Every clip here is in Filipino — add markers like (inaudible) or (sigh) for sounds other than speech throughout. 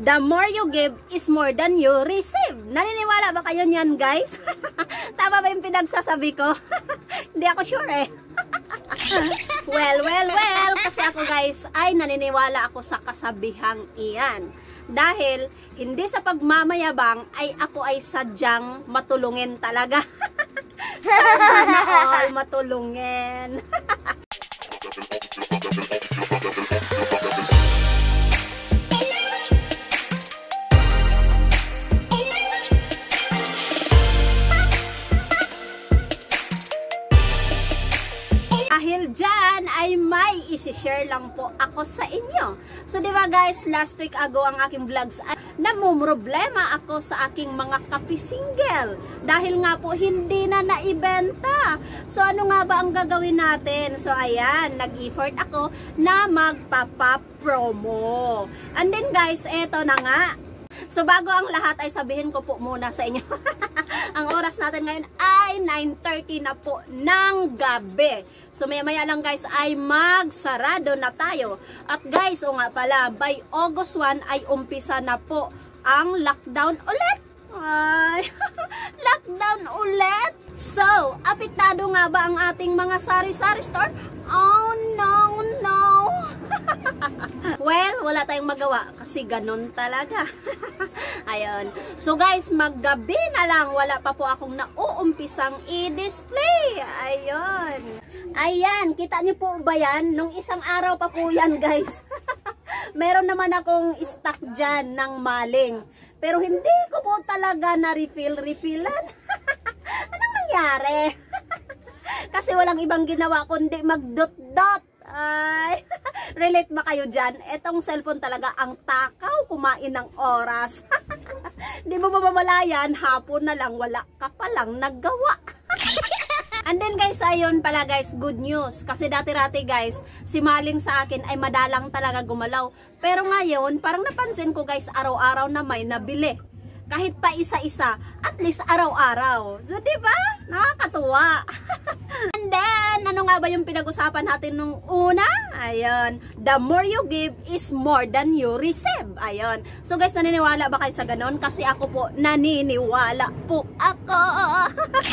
the more you give is more than you receive. Naniniwala ba kayo niyan, guys? (laughs) Tama ba yung pinagsasabi ko? (laughs) Hindi ako sure eh. (laughs) well, well, well, kasi ako guys ay naniniwala ako sa kasabihang iyan. Dahil hindi sa pagmamayabang ay ako ay sadyang matulungin talaga. sana all matulungin. i-share lang po ako sa inyo. So, di ba guys, last week ago ang aking vlogs ay ah, namumroblema ako sa aking mga kapi single. Dahil nga po, hindi na naibenta. So, ano nga ba ang gagawin natin? So, ayan, nag-effort ako na magpapapromo. And then guys, eto na nga, So bago ang lahat ay sabihin ko po muna sa inyo. (laughs) ang oras natin ngayon ay 9.30 na po ng gabi. So maya maya lang guys ay magsarado na tayo. At guys, o nga pala, by August 1 ay umpisa na po ang lockdown ulit. Ay, (laughs) lockdown ulit. So, apektado nga ba ang ating mga sari-sari store? Oh no, no. (laughs) well, wala tayong magawa kasi ganun talaga. (laughs) Ayun. So guys, maggabi na lang. Wala pa po akong nauumpisang i-display. Ayun. Ayan, kita niyo po ba yan? Nung isang araw pa po yan guys. (laughs) Meron naman akong stock dyan ng maling. Pero hindi ko po talaga na-refill-refillan. Anong nangyari? Kasi walang ibang ginawa kundi magdot-dot. Ay... Relate ba kayo dyan? Etong cellphone talaga ang takaw kumain ng oras. (laughs) Di mo mamamalayan, hapon na lang, wala ka palang naggawa. (laughs) And then guys, ayun pala guys, good news. Kasi dati-rati guys, si Maling sa akin ay madalang talaga gumalaw. Pero ngayon, parang napansin ko guys, araw-araw na may nabili. Kahit pa isa-isa, at least araw-araw. So, di ba? Nakakatuwa. (laughs) And then, ano nga ba yung pinag-usapan natin nung una? Ayun, the more you give is more than you receive. Ayun. So guys, naniniwala ba kayo sa ganun? Kasi ako po, naniniwala po ako.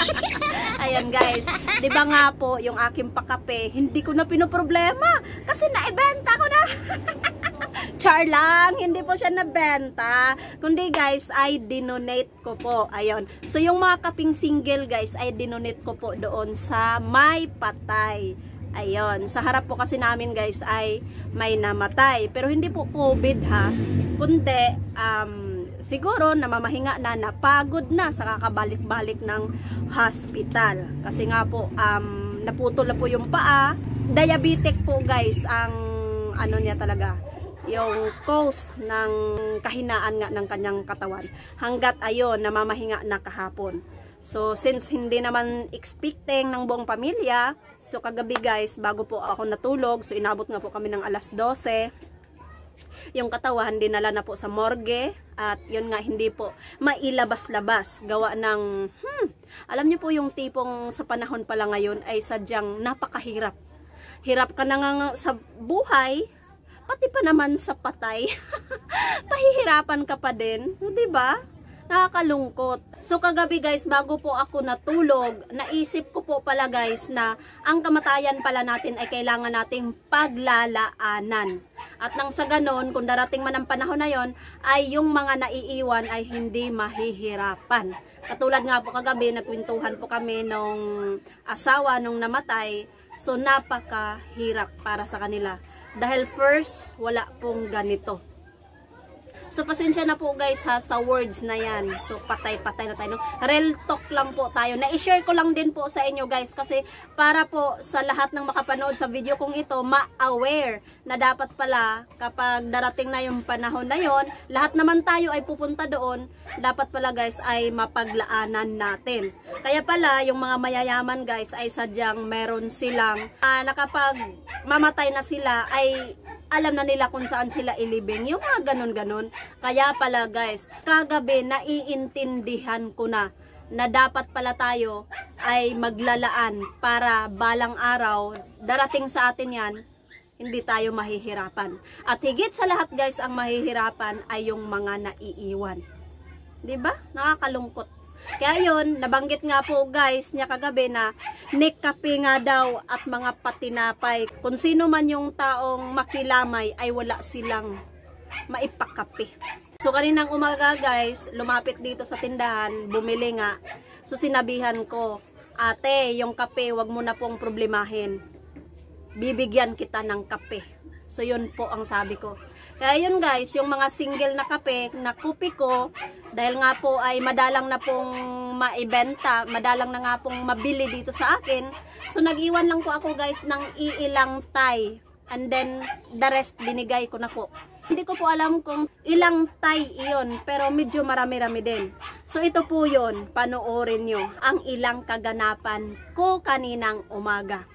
(laughs) Ayun guys, di ba nga po yung aking pakape, hindi ko na pinoproblema. Kasi naibenta ko na. (laughs) Char lang, hindi po siya nabenta. Kundi guys, I dinonate ko po. Ayun. So yung mga kaping single guys, ay dinonate ko po doon sa May Patay. Ayun, sa harap po kasi namin guys ay may namatay. Pero hindi po COVID ha, kundi um, siguro namamahinga na, napagod na sa kakabalik-balik ng hospital. Kasi nga po, um, naputol na po yung paa. Diabetic po guys ang ano niya talaga yung cause ng kahinaan nga ng kanyang katawan hanggat ayon namamahinga na kahapon. So, since hindi naman expecting ng buong pamilya, so kagabi guys, bago po ako natulog, so inabot nga po kami ng alas 12, yung katawan dinala na po sa morgue at yun nga hindi po mailabas-labas gawa ng hmm, alam niyo po yung tipong sa panahon pala ngayon ay sadyang napakahirap hirap ka na nga sa buhay pati pa naman sa patay (laughs) pahihirapan ka pa din 'di ba Nakakalungkot. So kagabi guys, bago po ako natulog, naisip ko po pala guys na ang kamatayan pala natin ay kailangan nating paglalaanan. At nang sa ganon, kung darating man ang panahon na yon, ay yung mga naiiwan ay hindi mahihirapan. Katulad nga po kagabi, nagkwintuhan po kami nung asawa nung namatay. So napakahirap para sa kanila. Dahil first, wala pong ganito. So, pasensya na po guys ha, sa words na yan. So, patay-patay na tayo. Real talk lang po tayo. Na-share ko lang din po sa inyo guys kasi para po sa lahat ng makapanood sa video kong ito, ma-aware na dapat pala kapag darating na yung panahon na yon, lahat naman tayo ay pupunta doon. Dapat pala guys ay mapaglaanan natin. Kaya pala, yung mga mayayaman guys ay sadyang meron silang uh, ah, nakapag mamatay na sila ay alam na nila kung saan sila ilibing. Yung mga ganun-ganun. Kaya pala guys, kagabi naiintindihan ko na na dapat pala tayo ay maglalaan para balang araw darating sa atin yan hindi tayo mahihirapan. At higit sa lahat guys, ang mahihirapan ay yung mga naiiwan. 'Di ba? Nakakalungkot kaya yun, nabanggit nga po guys niya kagabi na nikape nga daw at mga patinapay. Kung sino man yung taong makilamay ay wala silang maipakape. So kaninang umaga guys, lumapit dito sa tindahan, bumili nga. So sinabihan ko, ate yung kape wag mo na pong problemahin. Bibigyan kita ng kape. So yun po ang sabi ko. Kaya yun guys, yung mga single na kape na kupi ko, dahil nga po ay madalang na pong maibenta, madalang na nga pong mabili dito sa akin. So nag-iwan lang po ako guys ng iilang tay. And then the rest binigay ko na po. Hindi ko po alam kung ilang tay iyon, pero medyo marami-rami din. So ito po yon panoorin nyo, ang ilang kaganapan ko kaninang umaga.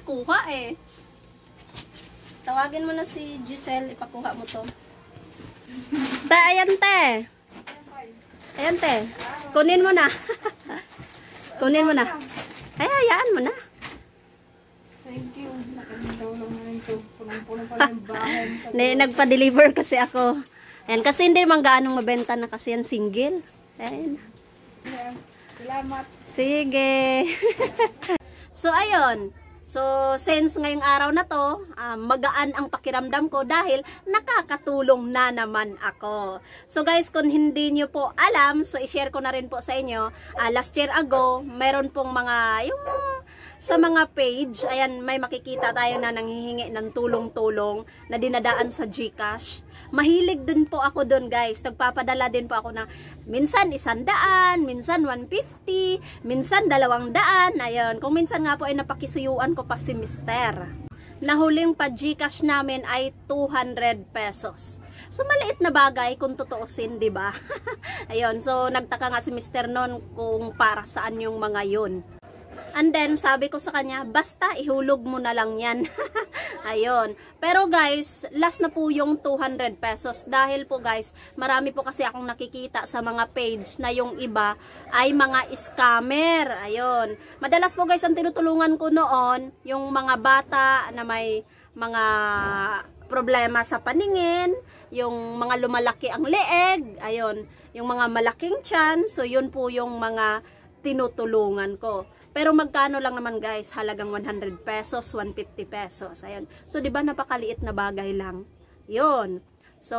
ikuha eh. Tawagin mo na si Giselle, ipakuha mo to. Te, ayan te. Ayan te. Kunin mo na. (laughs) Kunin mo na. Ay, hayaan mo na. Thank you. (laughs) Ne, nagpa-deliver kasi ako. Ayan, kasi hindi man gaanong mabenta na kasi yan single. Ayan. Salamat. Sige. (laughs) so, ayon. So, since ngayong araw na to, uh, magaan ang pakiramdam ko dahil nakakatulong na naman ako. So guys, kung hindi nyo po alam, so i-share ko na rin po sa inyo, uh, last year ago, meron pong mga, yung sa mga page, ayan, may makikita tayo na nanghihingi ng tulong-tulong na dinadaan sa GCash. Mahilig din po ako doon, guys. Nagpapadala din po ako na minsan isandaan, minsan 150, minsan dalawang daan. Ayun, kung minsan nga po ay napakisuyuan ko pa si Mister Nahuling pa-Gcash namin ay 200 pesos. So, maliit na bagay kung tutuusin, ba (laughs) Ayun, so nagtaka nga si Mr. Non kung para saan yung mga 'yon. And then, sabi ko sa kanya, basta ihulog mo na lang yan. (laughs) Ayun. Pero guys, last na po yung 200 pesos. Dahil po guys, marami po kasi akong nakikita sa mga page na yung iba ay mga scammer. Ayun. Madalas po guys, ang tinutulungan ko noon, yung mga bata na may mga problema sa paningin, yung mga lumalaki ang leeg, ayun, yung mga malaking tiyan, so yun po yung mga tinutulungan ko. Pero magkano lang naman guys, halagang 100 pesos, 150 pesos. Ayan. So 'di ba napakaliit na bagay lang. 'Yon. So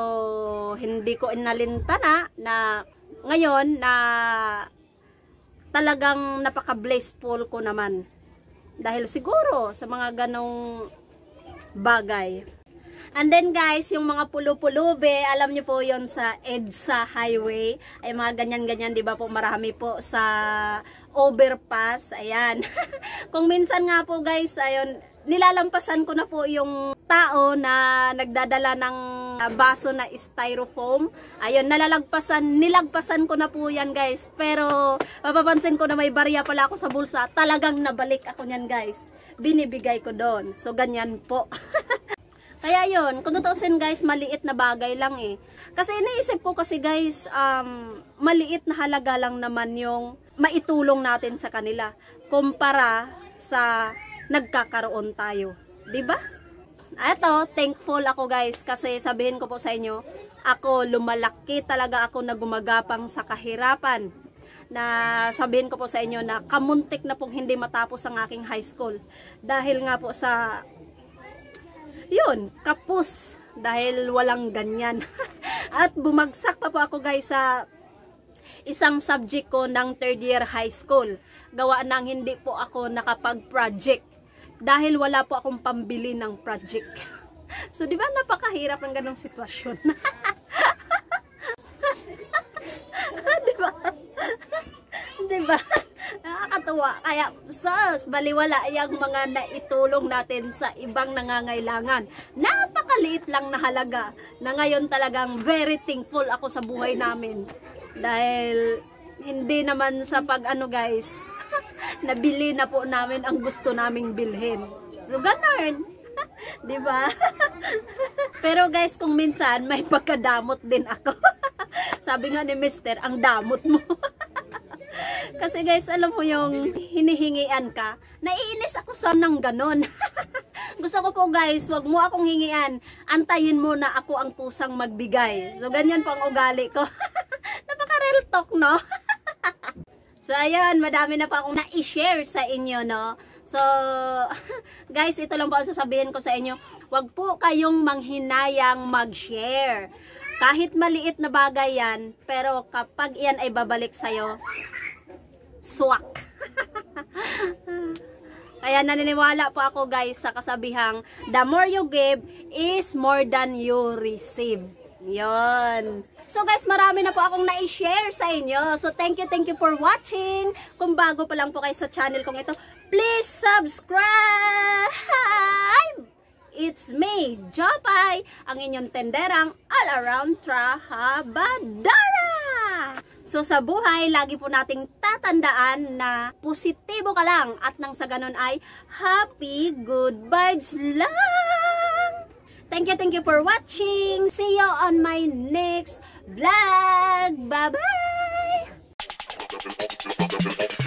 hindi ko inalintana na ngayon na talagang napaka-blessful ko naman. Dahil siguro sa mga ganong bagay. And then guys, yung mga pulo pulobe alam nyo po yon sa EDSA Highway. Ay mga ganyan-ganyan, di ba po marami po sa overpass. Ayan. (laughs) Kung minsan nga po guys, ayun, nilalampasan ko na po yung tao na nagdadala ng baso na styrofoam. Ayun, nalalagpasan, nilagpasan ko na po yan guys. Pero, mapapansin ko na may barya pala ako sa bulsa. Talagang nabalik ako niyan guys. Binibigay ko doon. So, ganyan po. (laughs) Kaya yun, kung tutusin guys, maliit na bagay lang eh. Kasi iniisip ko kasi guys, um, maliit na halaga lang naman yung maitulong natin sa kanila kumpara sa nagkakaroon tayo. ba? Diba? Eto, thankful ako guys kasi sabihin ko po sa inyo, ako lumalaki talaga ako na gumagapang sa kahirapan na sabihin ko po sa inyo na kamuntik na pong hindi matapos ang aking high school dahil nga po sa yun, kapos dahil walang ganyan. (laughs) At bumagsak pa po ako guys sa isang subject ko ng third year high school. Gawa nang hindi po ako nakapag-project dahil wala po akong pambili ng project. (laughs) So, di ba napakahirap ng ganong sitwasyon? (laughs) di ba? di ba? nakakatuwa. Kaya sus, baliwala yung mga naitulong natin sa ibang nangangailangan. Napakaliit lang na halaga na ngayon talagang very thankful ako sa buhay namin. Dahil hindi naman sa pag ano guys, (laughs) nabili na po namin ang gusto naming bilhin. So ganun. (laughs) 'Di ba? (laughs) Pero guys, kung minsan may pagkadamot din ako. Sabi nga ni Mister, ang damot mo. Kasi guys, alam mo yung hinihingian ka. Naiinis ako sa nang ganon. (laughs) Gusto ko po guys, wag mo akong hingian. Antayin mo na ako ang kusang magbigay. So ganyan po ang ugali ko. (laughs) Napaka-real talk, no? (laughs) so ayun, madami na pa akong na-share sa inyo, no? So, guys, ito lang po ang sasabihin ko sa inyo. wag po kayong manghinayang mag-share. Kahit maliit na bagay yan, pero kapag yan ay babalik sa'yo, swak. (laughs) Kaya naniniwala po ako guys sa kasabihang the more you give is more than you receive. Yon. So guys, marami na po akong na-share sa inyo. So thank you, thank you for watching. Kung bago pa lang po kayo sa channel kong ito, please subscribe! It's me, Jopay, ang inyong tenderang all-around trahabadara! So sa buhay, lagi po nating tatandaan na positibo ka lang at nang sa ganun ay happy, good vibes lang! Thank you, thank you for watching! See you on my next vlog! Bye-bye!